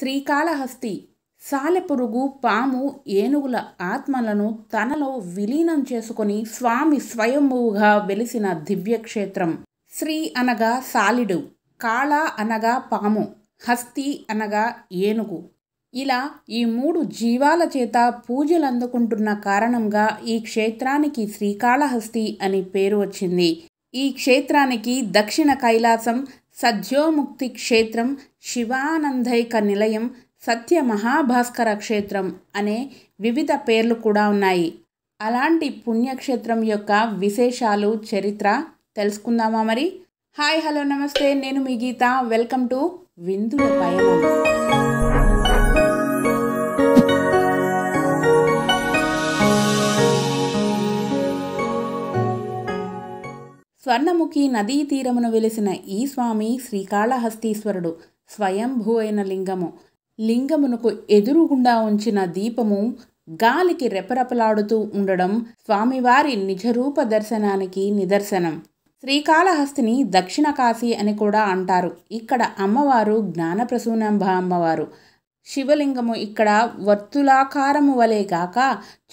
శ్రీకాళహస్తి సాలెపురుగు పాము ఏనుగుల ఆత్మలను తనలో విలీనం చేసుకుని స్వామి స్వయంభూగా వెలిసిన దివ్యక్షేత్రం శ్రీ అనగా సాలిడు కాళ అనగా పాము హస్తి అనగా ఏనుగు ఇలా ఈ మూడు జీవాల చేత పూజలు అందుకుంటున్న కారణంగా ఈ క్షేత్రానికి శ్రీకాళహస్తి అని పేరు వచ్చింది ఈ క్షేత్రానికి దక్షిణ కైలాసం సద్యోముక్తి క్షేత్రం శివానందైక నిలయం సత్య మహాభాస్కర క్షేత్రం అనే వివిధ పేర్లు కూడా ఉన్నాయి అలాంటి పుణ్యక్షేత్రం యొక్క విశేషాలు చరిత్ర తెలుసుకుందామా మరి హాయ్ హలో నమస్తే నేను మీ గీత వెల్కమ్ టు విందుల పయనం స్వర్ణముఖి నదీ తీరమున వెలిసిన ఈ స్వామి శ్రీకాళహస్తీశ్వరుడు స్వయంభూ అయిన లింగము లింగమునకు ఎదురుగుండా ఉంచిన దీపము గాలికి రెపరెపలాడుతూ ఉండడం స్వామివారి నిజరూప దర్శనానికి నిదర్శనం శ్రీకాళహస్తిని దక్షిణ కాశీ అని కూడా అంటారు ఇక్కడ అమ్మవారు జ్ఞానప్రసూనంభ అమ్మవారు శివలింగము ఇక్కడ వర్తులాకారము వలె గాక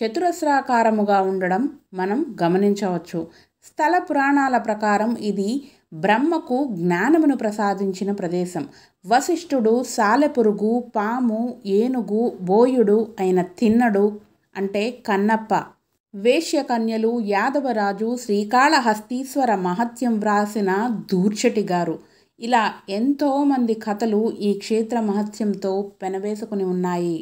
చతురస్రాకారముగా ఉండడం మనం గమనించవచ్చు స్థల పురాణాల ప్రకారం ఇది బ్రహ్మకు జ్ఞానమును ప్రసాదించిన ప్రదేశం వశిష్ఠుడు సాలెపురుగు పాము ఏనుగు బోయుడు అయిన తిన్నడు అంటే కన్నప్ప వేశ్యకన్యలు యాదవరాజు శ్రీకాళహస్తీశ్వర మహత్యం వ్రాసిన దూర్చటి గారు ఇలా ఎంతోమంది కథలు ఈ క్షేత్ర మహత్యంతో పెనవేసుకుని ఉన్నాయి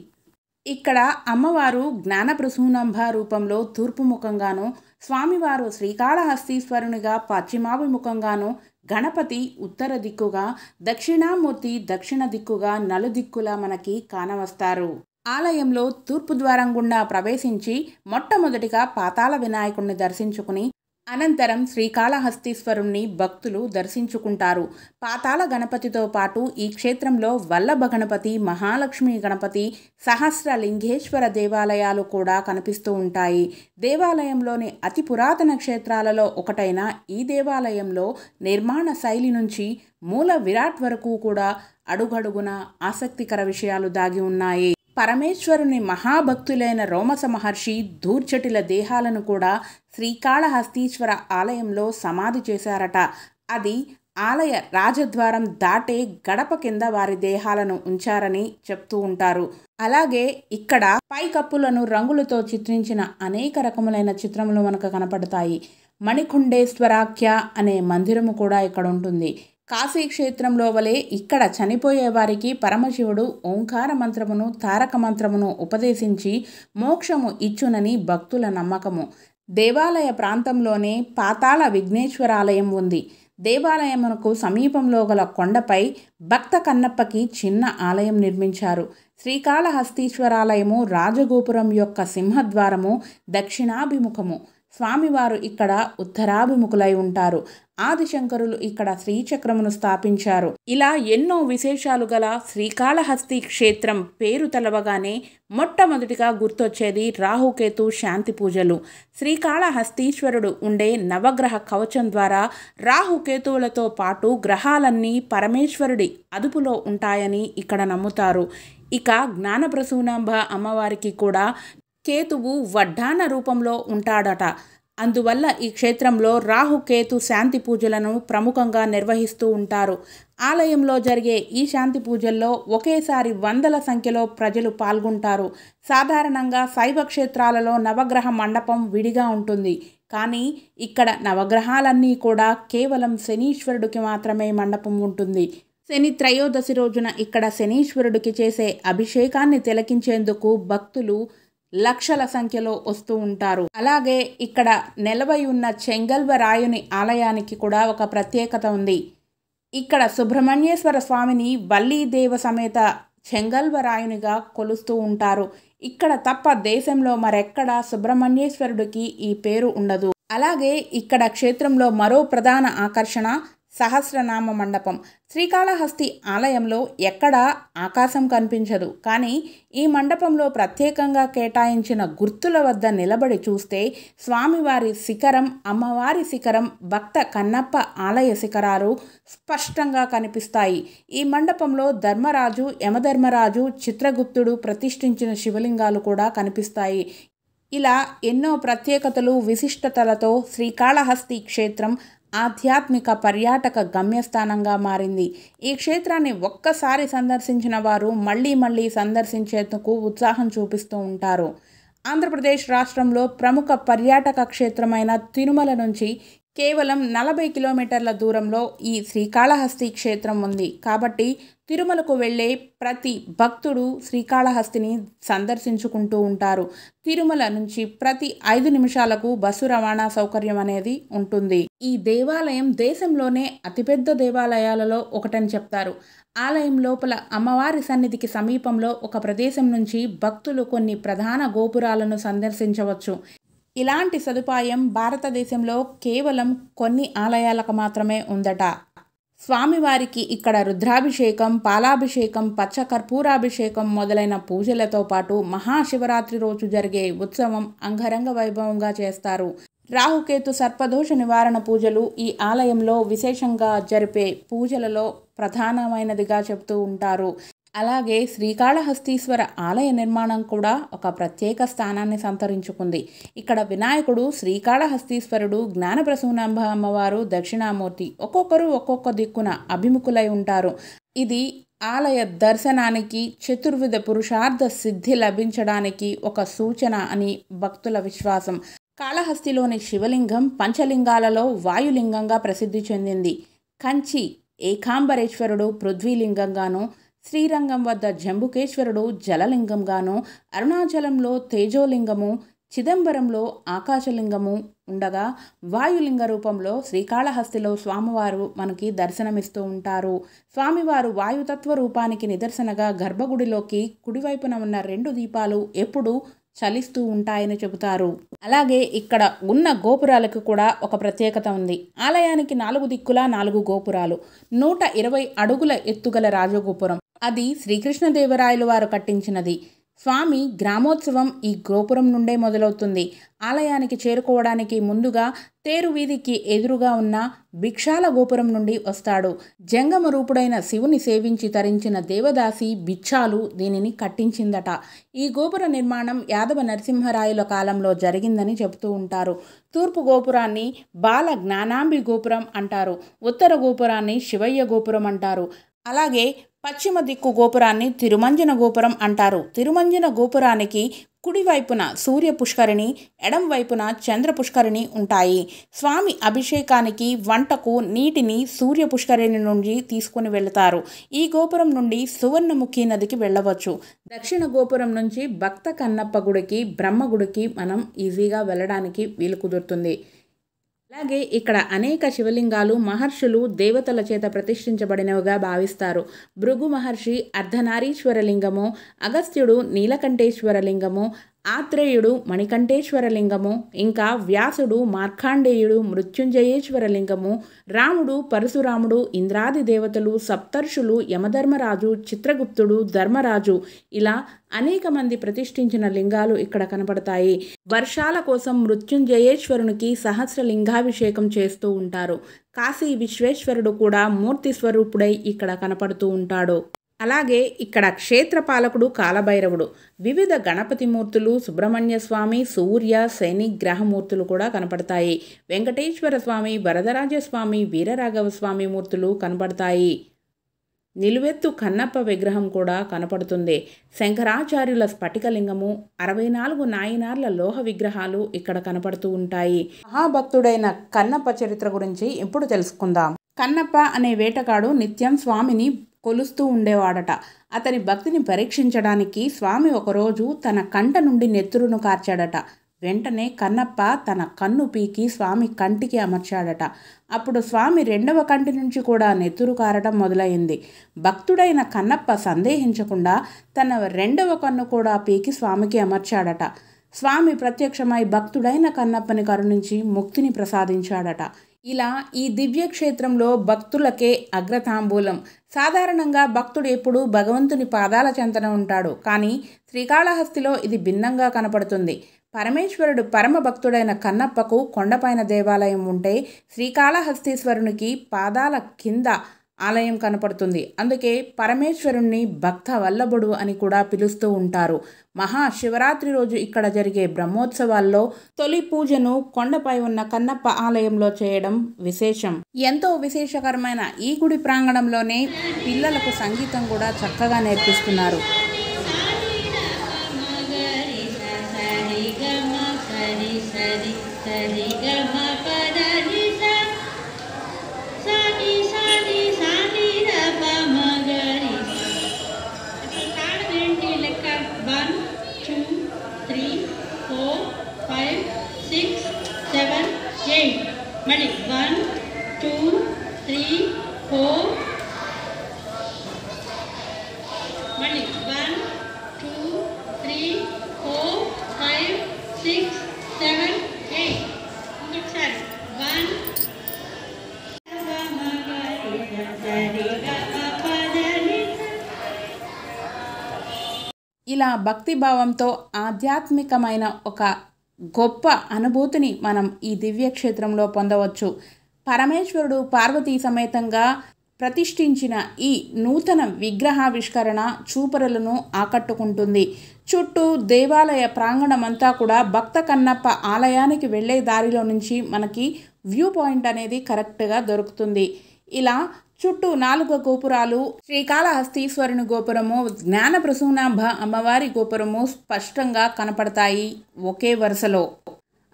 ఇక్కడ అమ్మవారు జ్ఞానప్రసూనంభ రూపంలో తూర్పుముఖంగాను స్వామివారు శ్రీకాళహస్తీశ్వరునిగా పశ్చిమాభిముఖంగాను గణపతి ఉత్తర దిక్కుగా దక్షిణామూర్తి దక్షిణ దిక్కుగా నలుదిక్కులా మనకి కానవస్తారు ఆలయంలో తూర్పు ద్వారం గుండా ప్రవేశించి మొట్టమొదటిగా పాతాళ వినాయకుడిని దర్శించుకుని అనంతరం శ్రీకాళహస్తీశ్వరుణ్ణి భక్తులు దర్శించుకుంటారు పాతాళ గణపతితో పాటు ఈ క్షేత్రంలో వల్లభ గణపతి మహాలక్ష్మి గణపతి సహస్ర లింగేశ్వర దేవాలయాలు కూడా కనిపిస్తూ ఉంటాయి దేవాలయంలోని అతి పురాతన క్షేత్రాలలో ఒకటైన ఈ దేవాలయంలో నిర్మాణ శైలి నుంచి మూల విరాట్ వరకు కూడా అడుగడుగున ఆసక్తికర విషయాలు దాగి ఉన్నాయి పరమేశ్వరుని మహాభక్తులైన రోమస మహర్షి దూర్చటిల దేహాలను కూడా శ్రీకాళహస్తీశ్వర ఆలయంలో సమాధి చేశారట అది ఆలయ రాజద్వారం దాటే గడప కింద వారి దేహాలను ఉంచారని చెప్తూ ఉంటారు అలాగే ఇక్కడ పైకప్పులను రంగులతో చిత్రించిన అనేక రకములైన చిత్రములు మనకు కనపడతాయి మణికుండేశ్వరాఖ్య అనే మందిరము కూడా ఇక్కడ ఉంటుంది కాశీ క్షేత్రంలో వలె ఇక్కడ చనిపోయేవారికి పరమశివుడు ఓంకార మంత్రమును తారక మంత్రమును ఉపదేశించి మోక్షము ఇచ్చునని భక్తుల నమ్మకము దేవాలయ ప్రాంతంలోనే పాతాళ విఘ్నేశ్వరాలయం ఉంది దేవాలయమునకు సమీపంలో గల కొండపై భక్త కన్నప్పకి చిన్న ఆలయం నిర్మించారు శ్రీకాళహస్తీశ్వరాలయము రాజగోపురం యొక్క సింహద్వారము దక్షిణాభిముఖము స్వామివారు ఇక్కడ ఉత్తరాభిముఖులై ఉంటారు ఆదిశంకరులు ఇక్కడ శ్రీచక్రమును స్థాపించారు ఇలా ఎన్నో విశేషాలు గల శ్రీకాళహస్తి క్షేత్రం పేరు తెలవగానే మొట్టమొదటిగా గుర్తొచ్చేది రాహుకేతు శాంతి పూజలు శ్రీకాళహస్తీశ్వరుడు ఉండే నవగ్రహ కవచం ద్వారా రాహుకేతువులతో పాటు గ్రహాలన్నీ పరమేశ్వరుడి అదుపులో ఉంటాయని ఇక్కడ నమ్ముతారు ఇక జ్ఞానప్రసూనాంబ అమ్మవారికి కూడా కేతువు వడ్డాన రూపంలో ఉంటాడట అందువల్ల ఈ క్షేత్రంలో రాహుకేతు శాంతి పూజలను ప్రముఖంగా నిర్వహిస్తూ ఉంటారు ఆలయంలో జరిగే ఈ శాంతి పూజల్లో ఒకేసారి వందల సంఖ్యలో ప్రజలు పాల్గొంటారు సాధారణంగా శైవ క్షేత్రాలలో నవగ్రహ మండపం విడిగా ఉంటుంది కానీ ఇక్కడ నవగ్రహాలన్నీ కూడా కేవలం శనీశ్వరుడికి మాత్రమే మండపం ఉంటుంది శని త్రయోదశి రోజున ఇక్కడ శనీశ్వరుడికి చేసే అభిషేకాన్ని తిలకించేందుకు భక్తులు లక్షల సంఖ్యలో వస్తూ ఉంటారు అలాగే ఇక్కడ నెలవై ఉన్న చెంగల్వ రాయుని ఆలయానికి కూడా ఒక ప్రత్యేకత ఉంది ఇక్కడ సుబ్రహ్మణ్యేశ్వర స్వామిని వల్లీదేవ సమేత చెంగల్వరాయునిగా కొలుస్తూ ఉంటారు ఇక్కడ తప్ప దేశంలో మరెక్కడ సుబ్రహ్మణ్యేశ్వరుడికి ఈ పేరు ఉండదు అలాగే ఇక్కడ క్షేత్రంలో మరో ప్రధాన ఆకర్షణ సహస్రనామ మండపం శ్రీకాళహస్తి ఆలయంలో ఎక్కడా ఆకాశం కనిపించదు కానీ ఈ మండపంలో ప్రత్యేకంగా కేటాయించిన గుర్తుల వద్ద నిలబడి చూస్తే స్వామివారి శిఖరం అమ్మవారి శిఖరం భక్త కన్నప్ప ఆలయ శిఖరాలు స్పష్టంగా కనిపిస్తాయి ఈ మండపంలో ధర్మరాజు యమధర్మరాజు చిత్రగుప్తుడు ప్రతిష్ఠించిన శివలింగాలు కూడా కనిపిస్తాయి ఇలా ఎన్నో ప్రత్యేకతలు విశిష్టతలతో శ్రీకాళహస్తి క్షేత్రం ఆధ్యాత్మిక పర్యాటక గమ్యస్థానంగా మారింది ఈ క్షేత్రాన్ని ఒక్కసారి సందర్శించిన వారు మళ్ళీ మళ్ళీ సందర్శించేందుకు ఉత్సాహం చూపిస్తూ ఉంటారు ఆంధ్రప్రదేశ్ రాష్ట్రంలో ప్రముఖ పర్యాటక క్షేత్రమైన తిరుమల నుంచి కేవలం నలభై కిలోమీటర్ల దూరంలో ఈ శ్రీకాళహస్తి క్షేత్రం ఉంది కాబట్టి తిరుమలకు వెళ్ళే ప్రతి భక్తుడు శ్రీకాళహస్తిని సందర్శించుకుంటూ ఉంటారు తిరుమల నుంచి ప్రతి ఐదు నిమిషాలకు బస్సు రవాణా సౌకర్యం అనేది ఉంటుంది ఈ దేవాలయం దేశంలోనే అతిపెద్ద దేవాలయాలలో ఒకటని చెప్తారు ఆలయం లోపల అమ్మవారి సన్నిధికి సమీపంలో ఒక ప్రదేశం నుంచి భక్తులు కొన్ని ప్రధాన గోపురాలను సందర్శించవచ్చు ఇలాంటి సదుపాయం భారతదేశంలో కేవలం కొన్ని ఆలయాలకు మాత్రమే ఉందట స్వామివారికి ఇక్కడ రుద్రాభిషేకం పాలాభిషేకం పచ్చ కర్పూరాభిషేకం మొదలైన పూజలతో పాటు మహాశివరాత్రి రోజు జరిగే ఉత్సవం అంగరంగ వైభవంగా చేస్తారు రాహుకేతు సర్పదోష నివారణ పూజలు ఈ ఆలయంలో విశేషంగా జరిపే పూజలలో ప్రధానమైనదిగా చెబుతూ ఉంటారు అలాగే శ్రీకాళహస్తీశ్వర ఆలయ నిర్మాణం కూడా ఒక ప్రత్యేక స్థానాన్ని సంతరించుకుంది ఇక్కడ వినాయకుడు శ్రీకాళహస్తీశ్వరుడు జ్ఞానప్రసూనంభ అమ్మవారు దక్షిణామూర్తి ఒక్కొక్కరు ఒక్కొక్క దిక్కున అభిముఖులై ఉంటారు ఇది ఆలయ దర్శనానికి చతుర్విధ పురుషార్థ సిద్ధి లభించడానికి ఒక సూచన అని భక్తుల విశ్వాసం కాళహస్తిలోని శివలింగం పంచలింగాలలో వాయులింగంగా ప్రసిద్ధి చెందింది కంచి ఏకాంబరేశ్వరుడు పృథ్వీలింగంగాను శ్రీరంగం వద్ద జంబుకేశ్వరుడు జలలింగంగాను అరుణాచలంలో తేజోలింగము చిదంబరంలో ఆకాశలింగము ఉండగా వాయులింగ రూపంలో శ్రీకాళహస్తిలో స్వామివారు మనకి దర్శనమిస్తూ ఉంటారు స్వామివారు వాయుతత్వ రూపానికి నిదర్శనగా గర్భగుడిలోకి కుడివైపున ఉన్న రెండు దీపాలు ఎప్పుడూ చలిస్తూ ఉంటాయని చెబుతారు అలాగే ఇక్కడ ఉన్న గోపురాలకు కూడా ఒక ప్రత్యేకత ఉంది ఆలయానికి నాలుగు దిక్కులా నాలుగు గోపురాలు నూట ఇరవై అడుగుల ఎత్తుగల రాజగోపురం అది శ్రీకృష్ణదేవరాయలు వారు కట్టించినది స్వామి గ్రామోత్సవం ఈ గోపురం నుండే మొదలవుతుంది ఆలయానికి చేరుకోవడానికి ముందుగా తేరు వీధికి ఎదురుగా ఉన్న భిక్షాల గోపురం నుండి వస్తాడు జంగమ రూపుడైన శివుని సేవించి తరించిన దేవదాసి బిచ్చాలు దీనిని కట్టించిందట ఈ గోపుర నిర్మాణం యాదవ నరసింహరాయుల కాలంలో జరిగిందని చెబుతూ ఉంటారు తూర్పు గోపురాన్ని బాల జ్ఞానాంబి గోపురం అంటారు ఉత్తర గోపురాన్ని శివయ్య గోపురం అంటారు అలాగే పశ్చిమ దిక్కు గోపురాన్ని తిరుమంజన గోపురం అంటారు తిరుమంజన గోపురానికి కుడివైపున సూర్య పుష్కరిణి ఎడం వైపున చంద్ర పుష్కరిణి ఉంటాయి స్వామి అభిషేకానికి వంటకు నీటిని సూర్య పుష్కరిణి నుండి తీసుకుని వెళతారు ఈ గోపురం నుండి సువర్ణముఖి నదికి వెళ్ళవచ్చు దక్షిణ గోపురం నుంచి భక్త కన్నప్ప గుడికి బ్రహ్మ గుడికి మనం ఈజీగా వెళ్ళడానికి వీలు కుదురుతుంది అలాగే ఇక్కడ అనేక శివలింగాలు మహర్షులు దేవతల చేత ప్రతిష్ఠించబడినవిగా భావిస్తారు భృగు మహర్షి అర్ధనారీశ్వరలింగము అగస్త్యుడు నీలకంఠేశ్వరలింగము ఆత్రేయుడు మణికంఠేశ్వరలింగము ఇంకా వ్యాసుడు మార్కాండేయుడు మృత్యుంజయేశ్వరలింగము రాముడు పరశురాముడు ఇంద్రాది దేవతలు సప్తర్షులు యమధర్మరాజు చిత్రగుప్తుడు ధర్మరాజు ఇలా అనేక మంది ప్రతిష్ఠించిన లింగాలు ఇక్కడ కనపడతాయి వర్షాల కోసం మృత్యుంజయేశ్వరునికి సహస్ర లింగాభిషేకం చేస్తూ ఉంటారు కాశీ విశ్వేశ్వరుడు కూడా మూర్తి స్వరూపుడై ఇక్కడ కనపడుతూ ఉంటాడు అలాగే ఇక్కడ క్షేత్రపాలకుడు కాలభైరవుడు వివిధ గణపతి మూర్తులు సుబ్రహ్మణ్య స్వామి సూర్య శని గ్రహమూర్తులు కూడా కనపడతాయి వెంకటేశ్వర స్వామి వరదరాజస్వామి వీరరాఘవ స్వామి మూర్తులు కనపడతాయి నిలువెత్తు కన్నప్ప విగ్రహం కూడా కనపడుతుంది శంకరాచార్యుల స్ఫటికలింగము అరవై నాలుగు నాయనార్ల లోహ విగ్రహాలు ఇక్కడ కనపడుతూ ఉంటాయి మహాభక్తుడైన కన్నప్ప చరిత్ర గురించి ఇప్పుడు తెలుసుకుందాం కన్నప్ప అనే వేటగాడు నిత్యం స్వామిని కొలుస్తూ ఉండేవాడట అతని భక్తిని పరీక్షించడానికి స్వామి ఒకరోజు తన కంట నుండి నెత్తురును కార్చాడట వెంటనే కన్నప్ప తన కన్ను పీకి స్వామి కంటికి అమర్చాడట అప్పుడు స్వామి రెండవ కంటి నుంచి కూడా నెత్తురు కారడం మొదలైంది భక్తుడైన కన్నప్ప సందేహించకుండా తన రెండవ కన్ను కూడా పీకి స్వామికి అమర్చాడట స్వామి ప్రత్యక్షమై భక్తుడైన కన్నప్పని కరుణించి ముక్తిని ప్రసాదించాడట ఇలా ఈ దివ్యక్షేత్రంలో భక్తులకే అగ్రతాంబూలం సాధారణంగా భక్తుడు ఎప్పుడూ భగవంతుని పాదాల చెంతన ఉంటాడు కానీ శ్రీకాళహస్తిలో ఇది భిన్నంగా కనపడుతుంది పరమేశ్వరుడు పరమ భక్తుడైన కన్నప్పకు కొండపైన దేవాలయం ఉంటే శ్రీకాళహస్తీశ్వరునికి పాదాల కింద ఆలయం కనపడుతుంది అందుకే పరమేశ్వరుణ్ణి భక్త వల్లభుడు అని కూడా పిలుస్తూ ఉంటారు మహా శివరాత్రి రోజు ఇక్కడ జరిగే బ్రహ్మోత్సవాల్లో తొలి పూజను కొండపై ఉన్న కన్నప్ప ఆలయంలో చేయడం విశేషం ఎంతో విశేషకరమైన ఈ గుడి ప్రాంగణంలోనే పిల్లలకు సంగీతం కూడా చక్కగా నేర్పిస్తున్నారు భక్తిభావంతో ఆధ్యాత్మికమైన ఒక గొప్ప అనుభూతిని మనం ఈ దివ్యక్షేత్రంలో పొందవచ్చు పరమేశ్వరుడు పార్వతీ సమేతంగా ప్రతిష్ఠించిన ఈ నూతన విగ్రహావిష్కరణ చూపరులను ఆకట్టుకుంటుంది చుట్టూ దేవాలయ ప్రాంగణమంతా కూడా భక్త కన్నప్ప ఆలయానికి వెళ్ళే దారిలో నుంచి మనకి వ్యూ పాయింట్ అనేది కరెక్ట్గా దొరుకుతుంది ఇలా చుట్టూ నాలుగు గోపురాలు శ్రీకాళహస్తీశ్వరుని గోపురము జ్ఞాన ప్రసూనాంభ అమ్మవారి గోపురము స్పష్టంగా కనపడతాయి ఒకే వరుసలో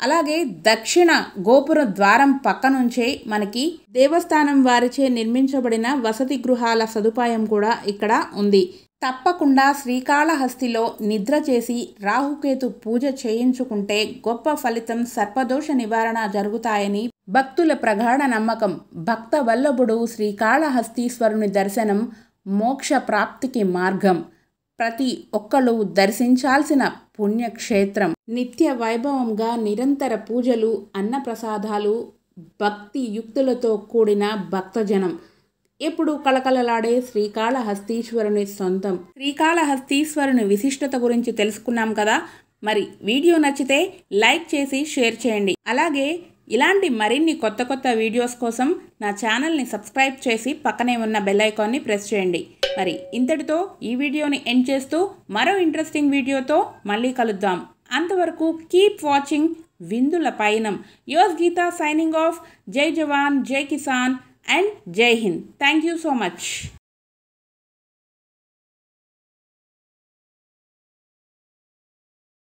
అలాగే దక్షిణ గోపుర ద్వారం పక్క నుంచే మనకి దేవస్థానం వారిచే నిర్మించబడిన వసతి గృహాల సదుపాయం కూడా ఇక్కడ ఉంది తప్పకుండా శ్రీకాళహస్తిలో నిద్ర చేసి రాహుకేతు పూజ చేయించుకుంటే గొప్ప ఫలితం సర్పదోష నివారణ జరుగుతాయని భక్తుల ప్రగాఢ నమ్మకం భక్త వల్లభుడు శ్రీకాళహస్తీశ్వరుని దర్శనం మోక్ష ప్రాప్తికి మార్గం ప్రతి ఒక్కళ్ళు దర్శించాల్సిన పుణ్యక్షేత్రం నిత్య వైభవంగా నిరంతర పూజలు అన్నప్రసాదాలు భక్తి యుక్తులతో కూడిన భక్తజనం ఇప్పుడు కలకలలాడే శ్రీకాళహస్తీశ్వరుని సొంతం శ్రీకాళహస్తీశ్వరుని విశిష్టత గురించి తెలుసుకున్నాం కదా మరి వీడియో నచ్చితే లైక్ చేసి షేర్ చేయండి అలాగే ఇలాంటి మరిన్ని కొత్త కొత్త వీడియోస్ కోసం నా ఛానల్ని సబ్స్క్రైబ్ చేసి పక్కనే ఉన్న బెల్ ఐకాన్ని ప్రెస్ చేయండి మరి ఇంతటితో ఈ వీడియోని ఎండ్ చేస్తూ మరో ఇంట్రెస్టింగ్ వీడియోతో మళ్ళీ కలుద్దాం అంతవరకు కీప్ వాచింగ్ విందుల పయనం యోస్ గీత సైనింగ్ ఆఫ్ జై జవాన్ జై Kisan and Jai Hind. Thank you so much.